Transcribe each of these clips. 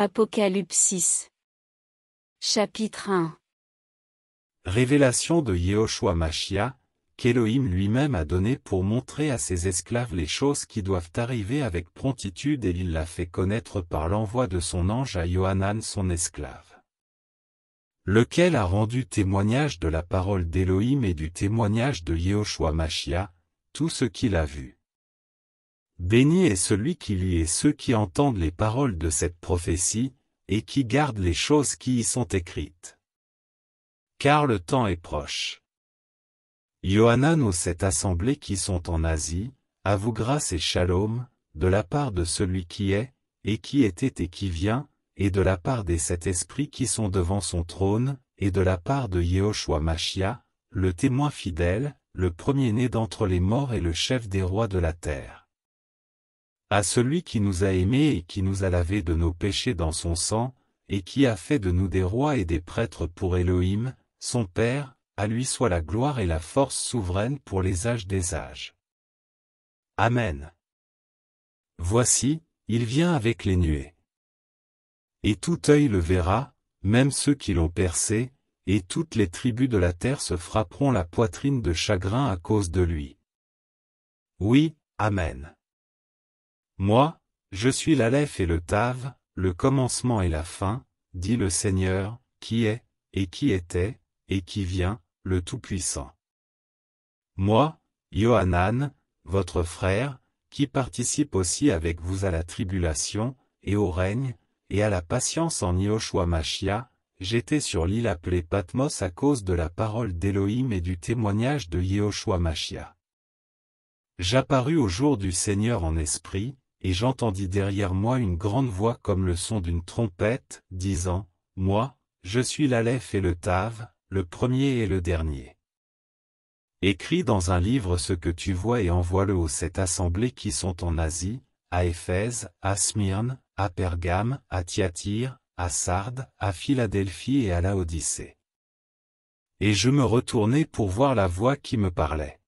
Apocalypse 6 Chapitre 1 Révélation de Yehoshua Machia, qu'Élohim lui-même a donnée pour montrer à ses esclaves les choses qui doivent arriver avec promptitude et il l'a fait connaître par l'envoi de son ange à Yohanan son esclave lequel a rendu témoignage de la parole d'Élohim et du témoignage de Yehoshua Machia, tout ce qu'il a vu. Béni est celui qui lit et ceux qui entendent les paroles de cette prophétie, et qui gardent les choses qui y sont écrites. Car le temps est proche. Yohanan aux sept assemblées qui sont en Asie, à vous grâce et shalom, de la part de celui qui est, et qui était et qui vient, et de la part des sept esprits qui sont devant son trône, et de la part de Yehoshua Machia, le témoin fidèle, le premier-né d'entre les morts et le chef des rois de la terre à celui qui nous a aimés et qui nous a lavés de nos péchés dans son sang, et qui a fait de nous des rois et des prêtres pour Elohim, son Père, à lui soit la gloire et la force souveraine pour les âges des âges. Amen. Voici, il vient avec les nuées. Et tout œil le verra, même ceux qui l'ont percé, et toutes les tribus de la terre se frapperont la poitrine de chagrin à cause de lui. Oui, Amen. Moi, je suis l'Aleph et le Tav, le commencement et la fin, dit le Seigneur, qui est, et qui était, et qui vient, le Tout-Puissant. Moi, Yohanan, votre frère, qui participe aussi avec vous à la tribulation, et au règne, et à la patience en Yoshua Machia, j'étais sur l'île appelée Patmos à cause de la parole d'Élohim et du témoignage de Yehoshua Machia. J'apparus au jour du Seigneur en esprit, et j'entendis derrière moi une grande voix comme le son d'une trompette, disant, Moi, je suis l'Aleph et le Tav, le premier et le dernier. Écris dans un livre ce que tu vois et envoie-le aux sept assemblées qui sont en Asie, à Éphèse, à Smyrne, à Pergame, à Thyatire, à Sardes, à Philadelphie et à la Odyssée. » Et je me retournai pour voir la voix qui me parlait.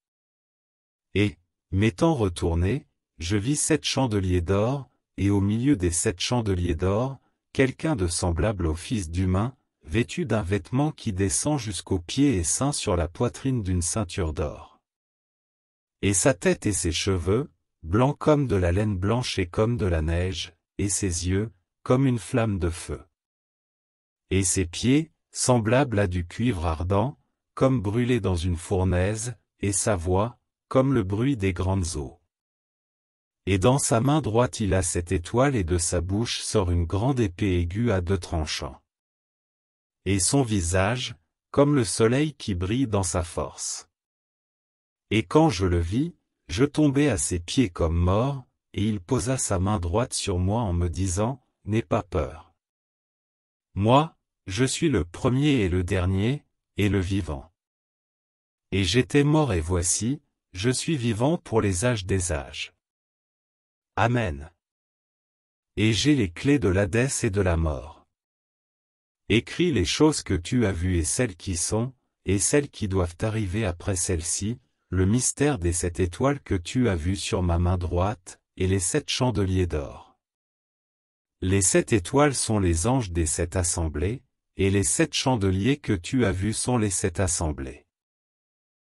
Et, m'étant retourné, je vis sept chandeliers d'or, et au milieu des sept chandeliers d'or, quelqu'un de semblable au Fils d'humain, vêtu d'un vêtement qui descend jusqu'aux pieds et ceint sur la poitrine d'une ceinture d'or. Et sa tête et ses cheveux, blancs comme de la laine blanche et comme de la neige, et ses yeux, comme une flamme de feu. Et ses pieds, semblables à du cuivre ardent, comme brûlés dans une fournaise, et sa voix, comme le bruit des grandes eaux et dans sa main droite il a cette étoile et de sa bouche sort une grande épée aiguë à deux tranchants. Et son visage, comme le soleil qui brille dans sa force. Et quand je le vis, je tombai à ses pieds comme mort, et il posa sa main droite sur moi en me disant, N'aie pas peur. Moi, je suis le premier et le dernier, et le vivant. Et j'étais mort et voici, je suis vivant pour les âges des âges. Amen. Et j'ai les clés de l'Hadès et de la mort. Écris les choses que tu as vues et celles qui sont, et celles qui doivent arriver après celles-ci, le mystère des sept étoiles que tu as vues sur ma main droite, et les sept chandeliers d'or. Les sept étoiles sont les anges des sept assemblées, et les sept chandeliers que tu as vus sont les sept assemblées.